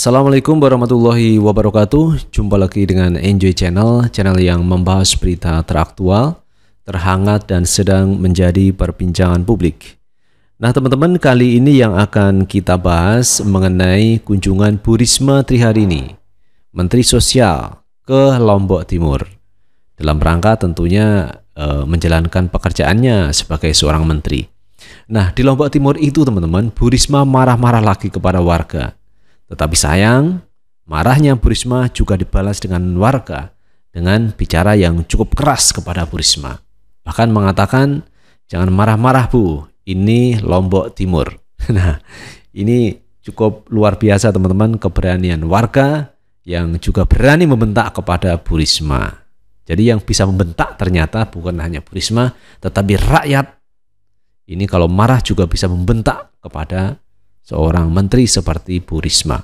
Assalamualaikum warahmatullahi wabarakatuh. Jumpa lagi dengan Enjoy Channel, channel yang membahas berita teraktual, terhangat dan sedang menjadi perbincangan publik. Nah, teman-teman, kali ini yang akan kita bahas mengenai kunjungan Burisma Risma Triharini, Menteri Sosial ke Lombok Timur. Dalam rangka tentunya e, menjalankan pekerjaannya sebagai seorang menteri. Nah, di Lombok Timur itu teman-teman, Burisma marah-marah lagi kepada warga tetapi sayang, marahnya Burisma juga dibalas dengan warga dengan bicara yang cukup keras kepada Burisma. Bahkan mengatakan, jangan marah-marah Bu, ini Lombok Timur. Nah, ini cukup luar biasa teman-teman keberanian warga yang juga berani membentak kepada Burisma. Jadi yang bisa membentak ternyata bukan hanya Burisma, tetapi rakyat. Ini kalau marah juga bisa membentak kepada seorang menteri seperti Bu Risma.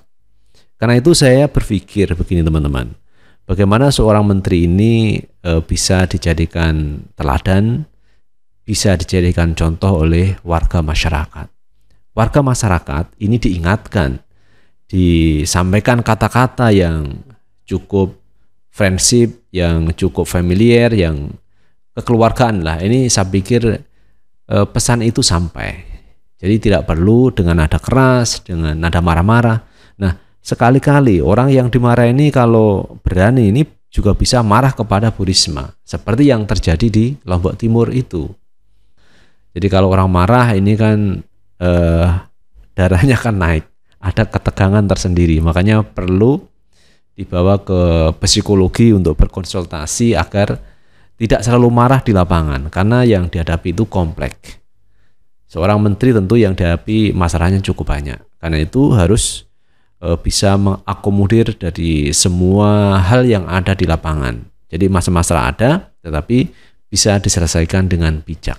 Karena itu saya berpikir begini teman-teman, bagaimana seorang menteri ini e, bisa dijadikan teladan, bisa dijadikan contoh oleh warga masyarakat. Warga masyarakat ini diingatkan, disampaikan kata-kata yang cukup friendship, yang cukup familiar, yang kekeluargaan lah. Ini saya pikir e, pesan itu sampai jadi tidak perlu dengan nada keras, dengan nada marah-marah. Nah, sekali-kali orang yang dimarah ini kalau berani ini juga bisa marah kepada Bu seperti yang terjadi di Lombok Timur itu. Jadi kalau orang marah ini kan eh, darahnya kan naik, ada ketegangan tersendiri. Makanya perlu dibawa ke psikologi untuk berkonsultasi agar tidak selalu marah di lapangan karena yang dihadapi itu kompleks. Seorang menteri tentu yang dihadapi masalahnya cukup banyak. Karena itu harus eh, bisa mengakomodir dari semua hal yang ada di lapangan. Jadi masalah-masalah ada, tetapi bisa diselesaikan dengan bijak.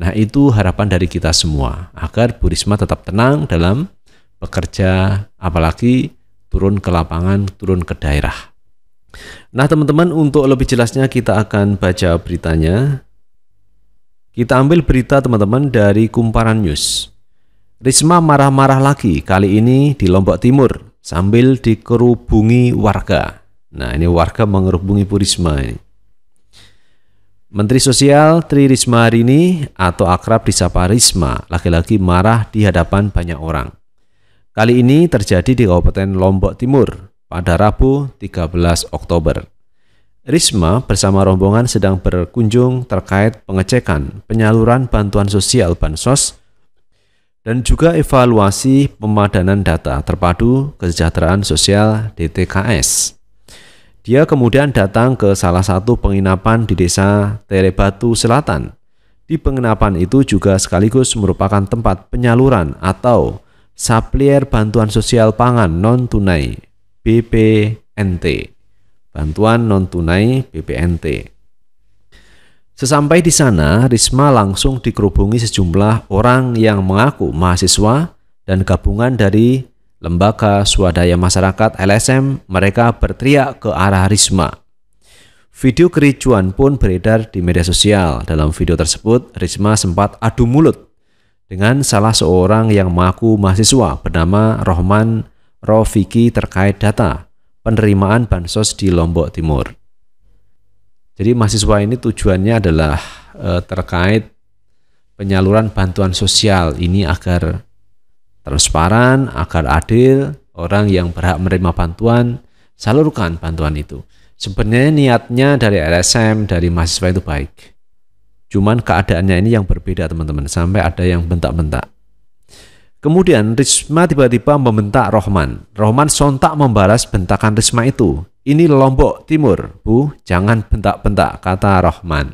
Nah itu harapan dari kita semua agar Bu Risma tetap tenang dalam bekerja, apalagi turun ke lapangan, turun ke daerah. Nah teman-teman untuk lebih jelasnya kita akan baca beritanya kita ambil berita teman-teman dari Kumparan News. Risma marah-marah lagi kali ini di Lombok Timur sambil dikerubungi warga. Nah ini warga mengerubungi Bu Risma ini. Menteri Sosial Tri Risma hari ini atau akrab disapa Risma laki-laki marah di hadapan banyak orang. Kali ini terjadi di Kabupaten Lombok Timur pada Rabu 13 Oktober. Risma bersama rombongan sedang berkunjung terkait pengecekan penyaluran bantuan sosial Bansos dan juga evaluasi pemadanan data terpadu kesejahteraan sosial DTKS. Dia kemudian datang ke salah satu penginapan di desa Terebatu Selatan. Di penginapan itu juga sekaligus merupakan tempat penyaluran atau Saplier Bantuan Sosial Pangan Non-Tunai BPNT bantuan non-tunai BPNT. Sesampai di sana, Risma langsung dikerubungi sejumlah orang yang mengaku mahasiswa dan gabungan dari lembaga swadaya masyarakat LSM mereka berteriak ke arah Risma. Video kericuan pun beredar di media sosial. Dalam video tersebut, Risma sempat adu mulut dengan salah seorang yang mengaku mahasiswa bernama Rohman Rofiki terkait data penerimaan bansos di Lombok Timur. Jadi mahasiswa ini tujuannya adalah e, terkait penyaluran bantuan sosial ini agar transparan, agar adil, orang yang berhak menerima bantuan salurkan bantuan itu. Sebenarnya niatnya dari LSM, dari mahasiswa itu baik. Cuman keadaannya ini yang berbeda teman-teman, sampai ada yang bentak-bentak. Kemudian Risma tiba-tiba membentak Rohman. Rohman sontak membalas bentakan Risma itu. Ini Lombok Timur, Bu, jangan bentak-bentak, kata Rohman.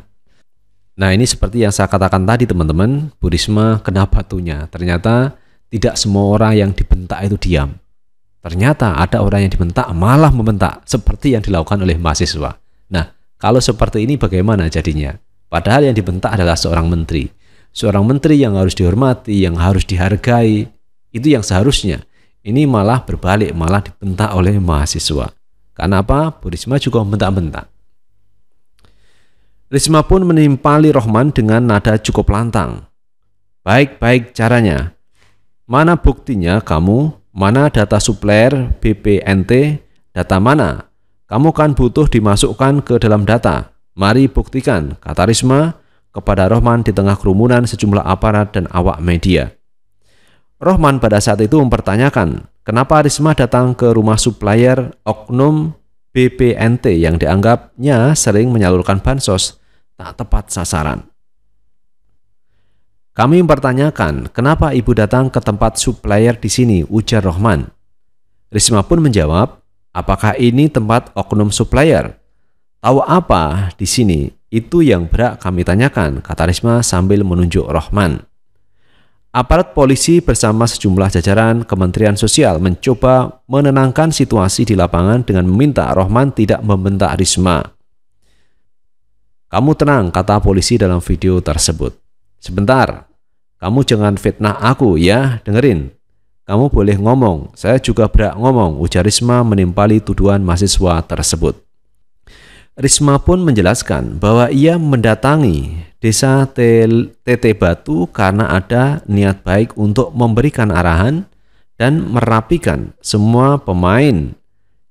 Nah ini seperti yang saya katakan tadi teman-teman, Bu Risma kena batunya. Ternyata tidak semua orang yang dibentak itu diam. Ternyata ada orang yang dibentak malah membentak, seperti yang dilakukan oleh mahasiswa. Nah, kalau seperti ini bagaimana jadinya? Padahal yang dibentak adalah seorang menteri seorang menteri yang harus dihormati, yang harus dihargai. Itu yang seharusnya. Ini malah berbalik, malah dibentak oleh mahasiswa. Karena apa? Bu Risma juga membentak-bentak. Risma pun menimpali Rohman dengan nada cukup lantang. Baik-baik caranya. Mana buktinya kamu? Mana data supplier BPNT? Data mana? Kamu kan butuh dimasukkan ke dalam data. Mari buktikan, kata Risma kepada Rohman di tengah kerumunan sejumlah aparat dan awak media. Rohman pada saat itu mempertanyakan kenapa Risma datang ke rumah supplier Oknum BPNT yang dianggapnya sering menyalurkan bansos tak tepat sasaran. Kami mempertanyakan kenapa ibu datang ke tempat supplier di sini, ujar Rohman. Risma pun menjawab, apakah ini tempat oknum supplier? Tahu apa di sini? Itu yang berhak kami tanyakan, kata Risma sambil menunjuk Rohman. Aparat polisi bersama sejumlah jajaran Kementerian Sosial mencoba menenangkan situasi di lapangan dengan meminta Rohman tidak membentak Risma. Kamu tenang, kata polisi dalam video tersebut. Sebentar, kamu jangan fitnah aku ya, dengerin. Kamu boleh ngomong, saya juga berak ngomong, ujar Risma menimpali tuduhan mahasiswa tersebut. Risma pun menjelaskan bahwa ia mendatangi desa TT Batu karena ada niat baik untuk memberikan arahan dan merapikan semua pemain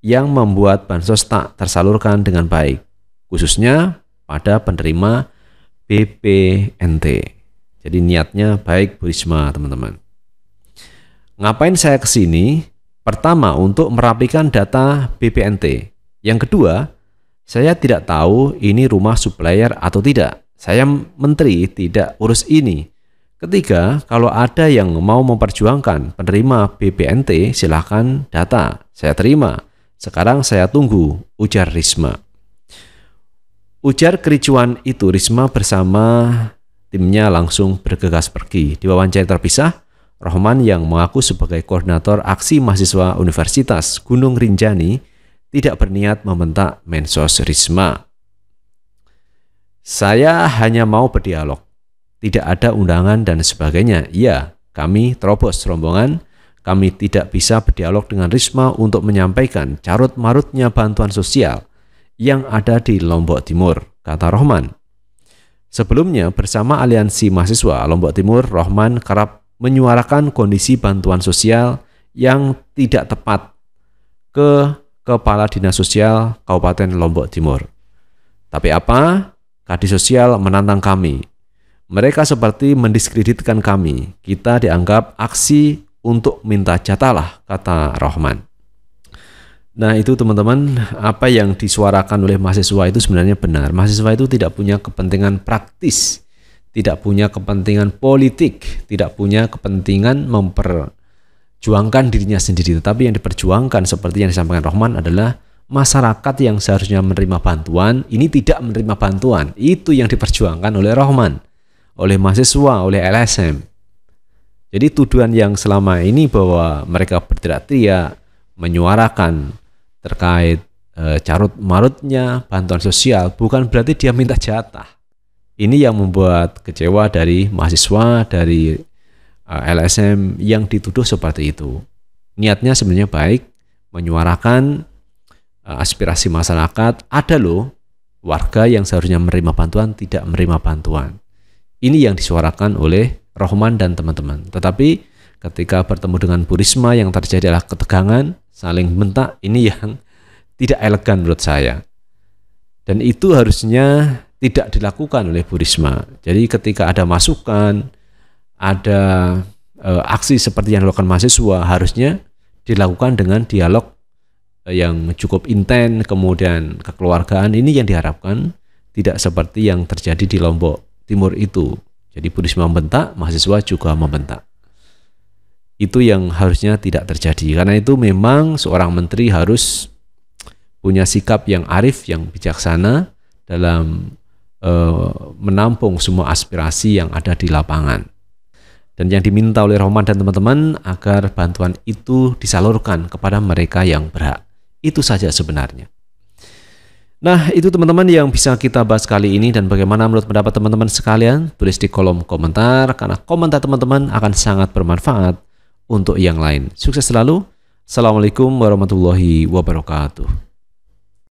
yang membuat bansos tak tersalurkan dengan baik, khususnya pada penerima BPNT. Jadi niatnya baik Bu Risma, teman-teman. Ngapain saya kesini? Pertama, untuk merapikan data BPNT. Yang kedua, saya tidak tahu ini rumah supplier atau tidak. Saya menteri tidak urus ini. Ketiga, kalau ada yang mau memperjuangkan penerima BPNT, silahkan data. Saya terima. Sekarang saya tunggu, ujar Risma. Ujar kericuan itu Risma bersama timnya langsung bergegas pergi. Di wawancara terpisah, Rohman yang mengaku sebagai koordinator aksi mahasiswa Universitas Gunung Rinjani tidak berniat membentak Mensos Risma. Saya hanya mau berdialog. Tidak ada undangan dan sebagainya. Iya, kami terobos rombongan. Kami tidak bisa berdialog dengan Risma untuk menyampaikan carut-marutnya bantuan sosial yang ada di Lombok Timur, kata Rohman. Sebelumnya, bersama Aliansi Mahasiswa Lombok Timur, Rohman kerap menyuarakan kondisi bantuan sosial yang tidak tepat ke Kepala Dinas Sosial Kabupaten Lombok Timur. Tapi apa? Kadis Sosial menantang kami. Mereka seperti mendiskreditkan kami. Kita dianggap aksi untuk minta jatalah, kata Rohman. Nah itu teman-teman, apa yang disuarakan oleh mahasiswa itu sebenarnya benar. Mahasiswa itu tidak punya kepentingan praktis, tidak punya kepentingan politik, tidak punya kepentingan memper juangkan dirinya sendiri, tetapi yang diperjuangkan seperti yang disampaikan Rohman adalah masyarakat yang seharusnya menerima bantuan ini tidak menerima bantuan. Itu yang diperjuangkan oleh Rohman, oleh mahasiswa, oleh LSM. Jadi tuduhan yang selama ini bahwa mereka berteriak-teriak menyuarakan terkait e, carut marutnya bantuan sosial bukan berarti dia minta jatah. Ini yang membuat kecewa dari mahasiswa, dari Eh, LSM yang dituduh seperti itu. Niatnya sebenarnya baik, menyuarakan eh, aspirasi masyarakat. Ada loh warga yang seharusnya menerima bantuan tidak menerima bantuan. Ini yang disuarakan oleh Rohman dan teman-teman. Tetapi ketika bertemu dengan Burisma yang terjadi adalah ketegangan, saling bentak, ini yang tidak elegan menurut saya. Dan itu harusnya tidak dilakukan oleh Burisma. Jadi ketika ada masukan, ada e, aksi seperti yang dilakukan mahasiswa harusnya dilakukan dengan dialog eh, yang cukup intens kemudian kekeluargaan ini yang diharapkan tidak seperti yang terjadi di Lombok Timur itu. Jadi Budi membentak, mahasiswa juga membentak. Itu yang harusnya tidak terjadi. Karena itu memang seorang menteri harus punya sikap yang arif, yang bijaksana dalam eh, menampung semua aspirasi yang ada di lapangan dan yang diminta oleh Roman dan teman-teman agar bantuan itu disalurkan kepada mereka yang berhak. Itu saja sebenarnya. Nah, itu teman-teman yang bisa kita bahas kali ini dan bagaimana menurut pendapat teman-teman sekalian, tulis di kolom komentar karena komentar teman-teman akan sangat bermanfaat untuk yang lain. Sukses selalu. Assalamualaikum warahmatullahi wabarakatuh.